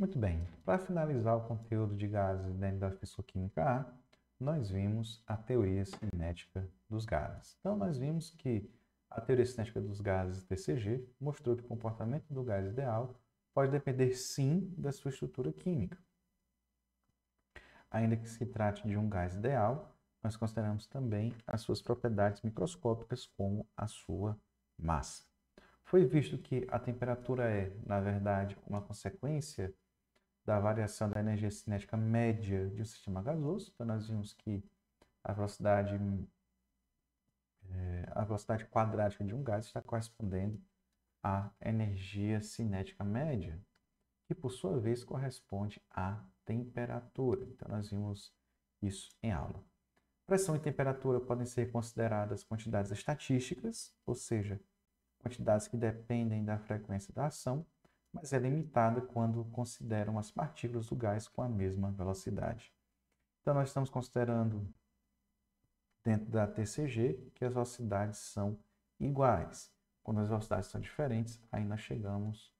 Muito bem, para finalizar o conteúdo de gases dentro da Fissoquímica A, nós vimos a teoria cinética dos gases. Então, nós vimos que a teoria cinética dos gases TCG mostrou que o comportamento do gás ideal pode depender sim da sua estrutura química. Ainda que se trate de um gás ideal, nós consideramos também as suas propriedades microscópicas, como a sua massa. Foi visto que a temperatura é, na verdade, uma consequência da variação da energia cinética média de um sistema gasoso. Então, nós vimos que a velocidade, é, a velocidade quadrática de um gás está correspondendo à energia cinética média, que por sua vez corresponde à temperatura. Então, nós vimos isso em aula. Pressão e temperatura podem ser consideradas quantidades estatísticas, ou seja, quantidades que dependem da frequência da ação, mas é limitada quando consideram as partículas do gás com a mesma velocidade. Então, nós estamos considerando dentro da TCG que as velocidades são iguais. Quando as velocidades são diferentes, aí nós chegamos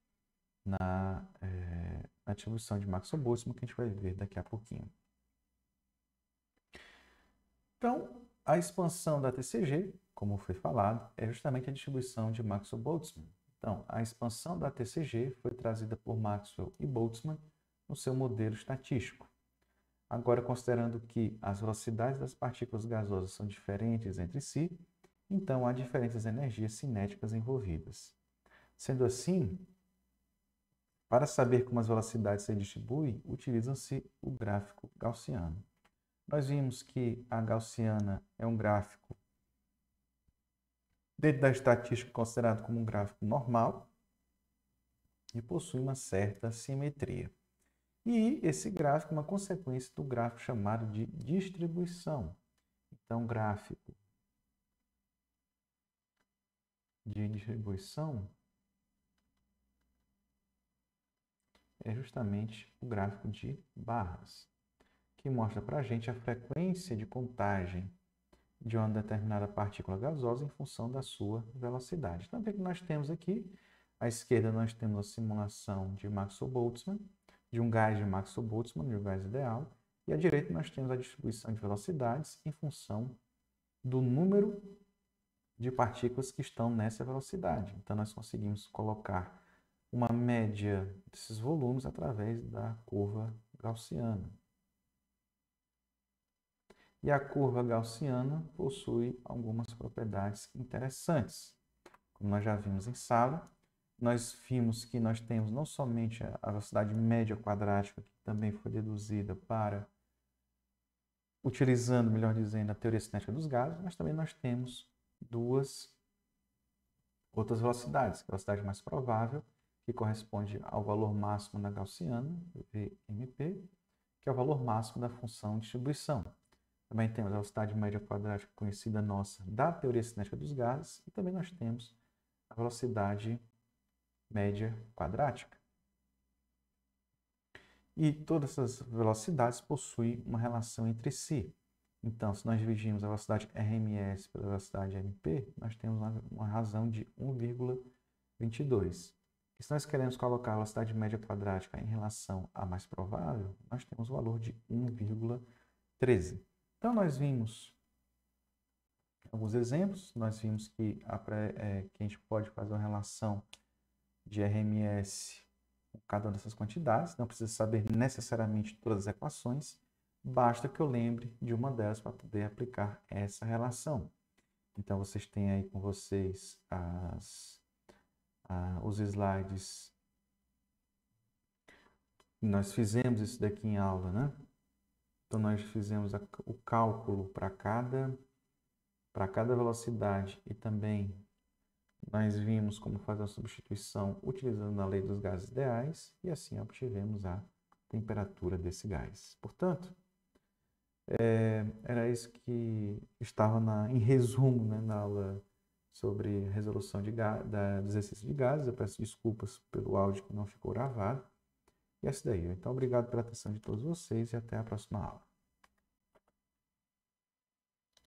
na, é, na distribuição de Maxwell-Boltzmann, que a gente vai ver daqui a pouquinho. Então, a expansão da TCG, como foi falado, é justamente a distribuição de Maxwell-Boltzmann. Então, a expansão da TCG foi trazida por Maxwell e Boltzmann no seu modelo estatístico. Agora, considerando que as velocidades das partículas gasosas são diferentes entre si, então há diferentes energias cinéticas envolvidas. Sendo assim, para saber como as velocidades se distribuem, utilizam-se o gráfico gaussiano. Nós vimos que a gaussiana é um gráfico dentro da estatística considerado como um gráfico normal e possui uma certa simetria. E esse gráfico é uma consequência do gráfico chamado de distribuição. Então, gráfico de distribuição é justamente o gráfico de barras, que mostra para a gente a frequência de contagem de uma determinada partícula gasosa em função da sua velocidade. Então, o que é nós temos aqui? À esquerda, nós temos a simulação de Maxwell-Boltzmann, de um gás de Maxwell-Boltzmann, de um gás ideal. E à direita, nós temos a distribuição de velocidades em função do número de partículas que estão nessa velocidade. Então, nós conseguimos colocar uma média desses volumes através da curva gaussiana. E a curva gaussiana possui algumas propriedades interessantes. Como nós já vimos em sala, nós vimos que nós temos não somente a velocidade média quadrática, que também foi deduzida para, utilizando, melhor dizendo, a teoria cinética dos gases, mas também nós temos duas outras velocidades. É a velocidade mais provável, que corresponde ao valor máximo da gaussiana, VMP, que é o valor máximo da função de distribuição. Também temos a velocidade média quadrática conhecida nossa da teoria cinética dos gases e também nós temos a velocidade média quadrática. E todas essas velocidades possuem uma relação entre si. Então, se nós dividirmos a velocidade RMS pela velocidade MP, nós temos uma razão de 1,22. E se nós queremos colocar a velocidade média quadrática em relação à mais provável, nós temos o valor de 1,13. Então, nós vimos alguns exemplos, nós vimos que a, pré, é, que a gente pode fazer uma relação de RMS com cada uma dessas quantidades, não precisa saber necessariamente todas as equações, basta que eu lembre de uma delas para poder aplicar essa relação. Então, vocês têm aí com vocês as, a, os slides. Nós fizemos isso daqui em aula, né? Então nós fizemos a, o cálculo para cada para cada velocidade e também nós vimos como fazer a substituição utilizando a lei dos gases ideais e assim obtivemos a temperatura desse gás. Portanto, é, era isso que estava na, em resumo né, na aula sobre resolução de, ga, da, exercício de gases. Eu peço desculpas pelo áudio que não ficou gravado. E essa é daí. Então, obrigado pela atenção de todos vocês e até a próxima aula.